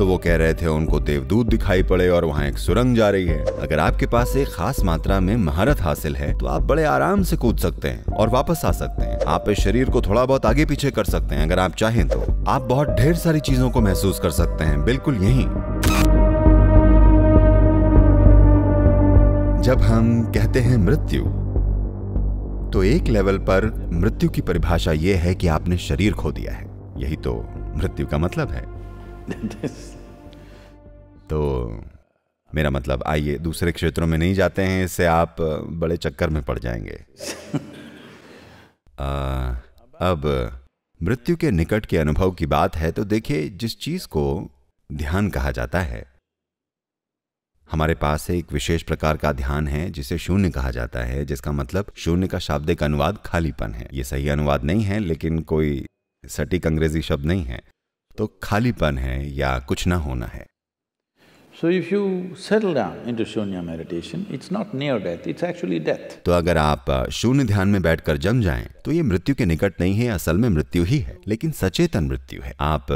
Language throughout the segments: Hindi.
तो वो कह रहे थे उनको देवदूत दिखाई पड़े और वहाँ एक सुरंग जा रही है अगर आपके पास एक खास मात्रा में महारत हासिल है तो आप बड़े आराम से कूद सकते हैं और वापस आ सकते हैं आप इस शरीर को थोड़ा बहुत आगे पीछे कर सकते हैं अगर आप चाहें तो आप बहुत ढेर सारी चीजों को महसूस कर सकते हैं बिल्कुल यही जब हम कहते हैं मृत्यु तो एक लेवल पर मृत्यु की परिभाषा यह है कि आपने शरीर खो दिया है यही तो मृत्यु का मतलब है तो मेरा मतलब आइए दूसरे क्षेत्रों में नहीं जाते हैं इससे आप बड़े चक्कर में पड़ जाएंगे आ, अब मृत्यु के निकट के अनुभव की बात है तो देखिए जिस चीज को ध्यान कहा जाता है हमारे पास एक विशेष प्रकार का ध्यान है जिसे शून्य कहा जाता है जिसका मतलब शून्य का शाब्दिक अनुवाद खालीपन है ये सही अनुवाद नहीं है लेकिन कोई सटीक अंग्रेजी शब्द नहीं है तो खालीपन है या कुछ ना होना है if you settle down into shunya meditation it's not near death it's actually death तो अगर आप शून्य ध्यान में बैठकर जम जाएं, तो ये मृत्यु के निकट नहीं है, असल में मृत्यु ही है, लेकिन सचेतन मृत्यु है। आप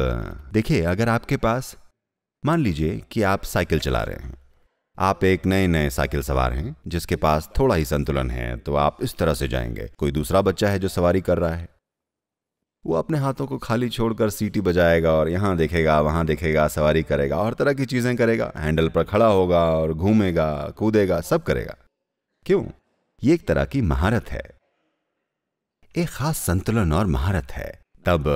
देखिए, अगर आपके पास मान लीजिए कि आप साइकिल चला रहे हैं आप एक नए नए साइकिल सवार हैं जिसके पास थोड़ा ही संतुलन है तो आप इस तरह से जाएंगे कोई दूसरा बच्चा है जो सवारी कर रहा है वो अपने हाथों को खाली छोड़कर सीटी बजाएगा और यहाँ देखेगा वहाँ देखेगा सवारी करेगा और तरह की चीज़ें करेगा हैंडल पर खड़ा होगा और घूमेगा कूदेगा सब करेगा क्यों ये एक तरह की महारत है एक खास संतुलन और महारत है तब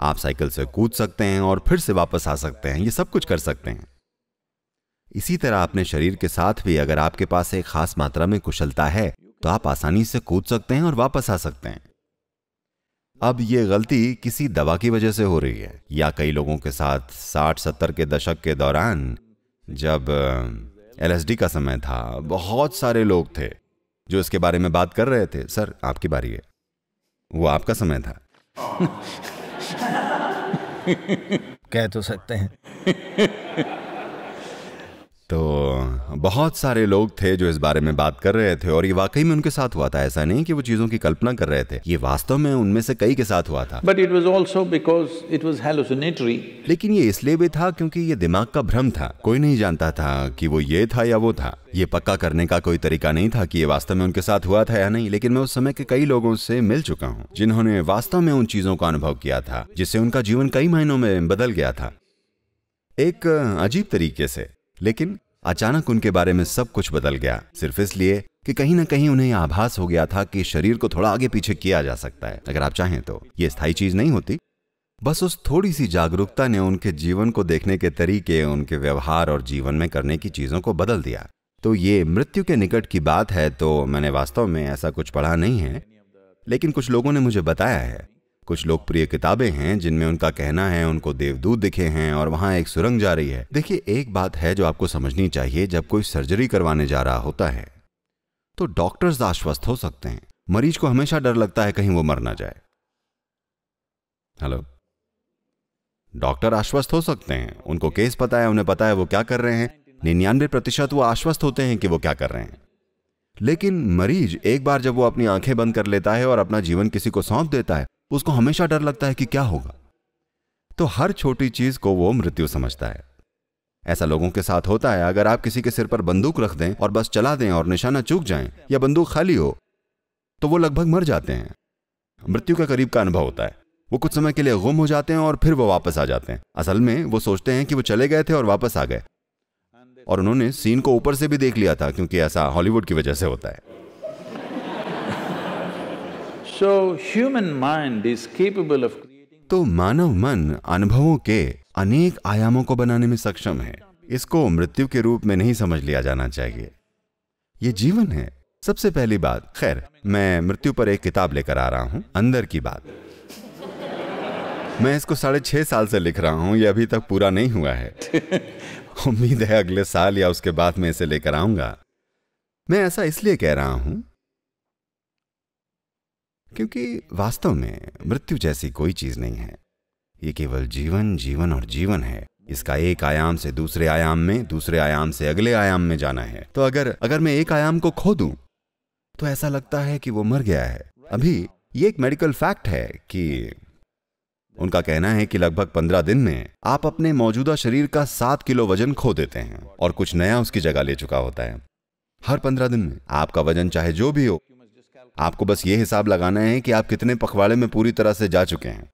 आप साइकिल से कूद सकते हैं और फिर से वापस आ सकते हैं ये सब कुछ कर सकते हैं इसी तरह अपने शरीर के साथ भी अगर आपके पास एक खास मात्रा में कुशलता है तो आप आसानी से कूद सकते हैं और वापस आ सकते हैं अब ये गलती किसी दवा की वजह से हो रही है या कई लोगों के साथ 60-70 के दशक के दौरान जब एलएसडी का समय था बहुत सारे लोग थे जो इसके बारे में बात कर रहे थे सर आपकी बारी है वो आपका समय था कह तो सकते हैं तो बहुत सारे लोग थे जो इस बारे में बात कर रहे थे और ये वाकई में उनके साथ हुआ था ऐसा नहीं कि वो चीज़ों की कल्पना कर रहे थे ये वास्तव में उनमें से कई के साथ हुआ था but it was also because it was hallucinatory लेकिन ये इसलिए भी था क्योंकि ये दिमाग का भ्रम था कोई नहीं जानता था कि वो ये था या वो था ये पक्का करने का कोई तरीका नहीं था कि ये वास्तव में उनके साथ हुआ था या नहीं लेकिन मैं उस समय के कई लोगों से मिल चुका हूँ जिन्होंने वास्तव में उन चीजों का अनुभव किया था जिससे उनका जीवन कई महीनों में बदल गया था एक अजीब तरीके से लेकिन अचानक उनके बारे में सब कुछ बदल गया सिर्फ इसलिए कि कहीं ना कहीं उन्हें आभास हो गया था कि शरीर को थोड़ा आगे पीछे किया जा सकता है अगर आप चाहें तो ये स्थायी चीज नहीं होती बस उस थोड़ी सी जागरूकता ने उनके जीवन को देखने के तरीके उनके व्यवहार और जीवन में करने की चीजों को बदल दिया तो ये मृत्यु के निकट की बात है तो मैंने वास्तव में ऐसा कुछ पढ़ा नहीं है लेकिन कुछ लोगों ने मुझे बताया है कुछ लोकप्रिय किताबें हैं जिनमें उनका कहना है उनको देवदूत दिखे हैं और वहां एक सुरंग जा रही है देखिए एक बात है जो आपको समझनी चाहिए जब कोई सर्जरी करवाने जा रहा होता है तो डॉक्टर्स तो आश्वस्त हो सकते हैं मरीज को हमेशा डर लगता है कहीं वो मर ना जाए हेलो डॉक्टर आश्वस्त हो सकते हैं उनको केस पता है उन्हें पता है वो क्या कर रहे हैं निन्यानवे प्रतिशत वो आश्वस्त होते हैं कि वो क्या कर रहे हैं लेकिन मरीज एक बार जब वो अपनी आंखें बंद कर लेता है और अपना जीवन किसी को सौंप देता है उसको हमेशा डर लगता है कि क्या होगा तो हर छोटी चीज को वो मृत्यु समझता है ऐसा लोगों के साथ होता है अगर आप किसी के सिर पर बंदूक रख दें और बस चला दें और निशाना चूक जाएं या बंदूक खाली हो तो वो लगभग मर जाते हैं मृत्यु के करीब का अनुभव होता है वो कुछ समय के लिए गुम हो जाते हैं और फिर वो वापस आ जाते हैं असल में वो सोचते हैं कि वो चले गए थे और वापस आ गए और उन्होंने सीन को ऊपर से भी देख लिया था क्योंकि ऐसा हॉलीवुड की वजह से होता है तो मानव मन अनुभवों के अनेक आयामों को बनाने में सक्षम है इसको मृत्यु के रूप में नहीं समझ लिया जाना चाहिए ये जीवन है सबसे पहली बात खैर मैं मृत्यु पर एक किताब लेकर आ रहा हूं अंदर की बात मैं इसको साढ़े छह साल से लिख रहा हूं ये अभी तक पूरा नहीं हुआ है उम्मीद है अगले साल या उसके बाद में इसे लेकर आऊंगा मैं ऐसा इसलिए कह रहा हूं क्योंकि वास्तव में मृत्यु जैसी कोई चीज नहीं है ये केवल जीवन जीवन और जीवन है इसका एक आयाम से दूसरे आयाम में दूसरे आयाम से अगले आयाम में जाना है तो अगर अगर मैं एक आयाम को खो दूं तो ऐसा लगता है कि वो मर गया है अभी ये एक मेडिकल फैक्ट है कि उनका कहना है कि लगभग पंद्रह दिन में आप अपने मौजूदा शरीर का सात किलो वजन खो देते हैं और कुछ नया उसकी जगह ले चुका होता है हर पंद्रह दिन में आपका वजन चाहे जो भी हो आपको बस ये हिसाब लगाना है कि आप कितने पखवाड़े में पूरी तरह से जा चुके हैं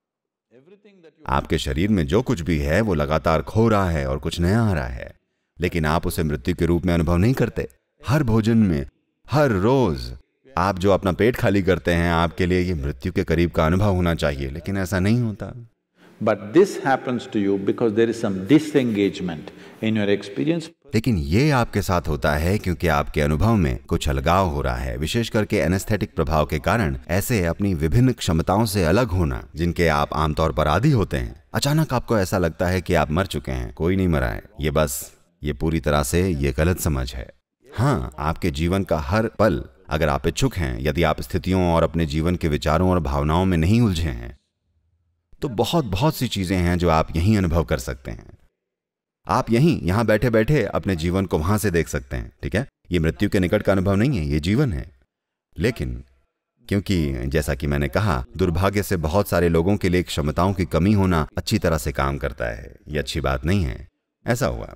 आपके शरीर में जो कुछ भी है वो लगातार खो रहा है और कुछ नया आ रहा है लेकिन आप उसे मृत्यु के रूप में अनुभव नहीं करते हर भोजन में हर रोज आप जो अपना पेट खाली करते हैं आपके लिए ये मृत्यु के करीब का अनुभव होना चाहिए लेकिन ऐसा नहीं होता But this happens to you because there is some disengagement in your experience. लेकिन ये आपके साथ होता है क्योंकि आपके अनुभव में कुछ अलगाव हो रहा है विशेष करके एनेस्थेटिक प्रभाव के कारण ऐसे अपनी विभिन्न क्षमताओं से अलग होना जिनके आप आमतौर पर आदि होते हैं अचानक आपको ऐसा लगता है कि आप मर चुके हैं कोई नहीं मरा है ये बस ये पूरी तरह से ये गलत समझ है हाँ आपके जीवन का हर पल अगर आप इच्छुक हैं यदि आप स्थितियों और अपने जीवन के विचारों और भावनाओं में नहीं उलझे हैं तो बहुत बहुत सी चीज़ें हैं जो आप यहीं अनुभव कर सकते हैं आप यहीं यहां बैठे बैठे अपने जीवन को वहां से देख सकते हैं ठीक है ये मृत्यु के निकट का अनुभव नहीं है ये जीवन है लेकिन क्योंकि जैसा कि मैंने कहा दुर्भाग्य से बहुत सारे लोगों के लिए क्षमताओं की कमी होना अच्छी तरह से काम करता है ये अच्छी बात नहीं है ऐसा हुआ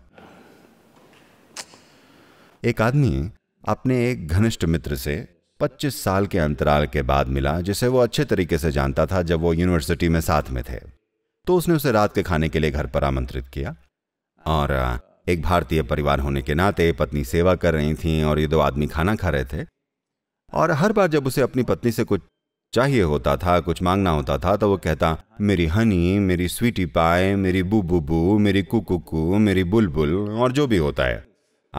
एक आदमी अपने एक घनिष्ठ मित्र से पच्चीस साल के अंतराल के बाद मिला जिसे वो अच्छे तरीके से जानता था जब वो यूनिवर्सिटी में साथ में थे तो उसने उसे रात के खाने के लिए घर पर आमंत्रित किया और एक भारतीय परिवार होने के नाते पत्नी सेवा कर रही थी और ये दो आदमी खाना खा रहे थे और हर बार जब उसे अपनी पत्नी से कुछ चाहिए होता था कुछ मांगना होता था तो वो कहता मेरी हनी मेरी स्वीटी पाए मेरी बू बू बू मेरी कुकू मेरी बुलबुल और जो भी होता है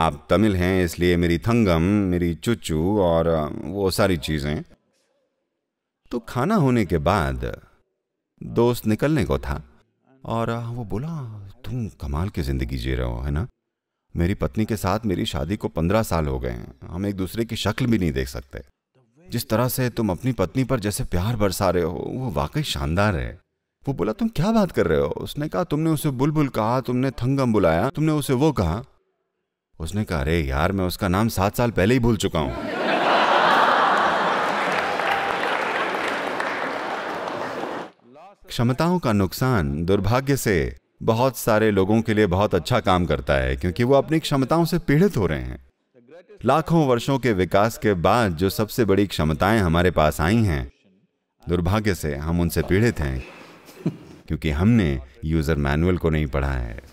आप तमिल हैं इसलिए मेरी थंगम मेरी चुच्चू और वो सारी चीज़ें तो खाना होने के बाद दोस्त निकलने को था और वो बोला तुम कमाल की ज़िंदगी जी रहे हो है ना मेरी पत्नी के साथ मेरी शादी को पंद्रह साल हो गए हैं हम एक दूसरे की शक्ल भी नहीं देख सकते जिस तरह से तुम अपनी पत्नी पर जैसे प्यार बरसा रहे हो वो वाकई शानदार है वो बोला तुम क्या बात कर रहे हो उसने कहा तुमने उसे बुलबुल बुल कहा तुमने थंगम बुलाया तुमने उसे वो कहा उसने कहा अरे यार मैं उसका नाम सात साल पहले ही भूल चुका हूं क्षमताओं का नुकसान दुर्भाग्य से बहुत सारे लोगों के लिए बहुत अच्छा काम करता है क्योंकि वो अपनी क्षमताओं से पीड़ित हो रहे हैं लाखों वर्षों के विकास के बाद जो सबसे बड़ी क्षमताएं हमारे पास आई हैं दुर्भाग्य से हम उनसे पीड़ित हैं क्योंकि हमने यूजर मैनुअल को नहीं पढ़ा है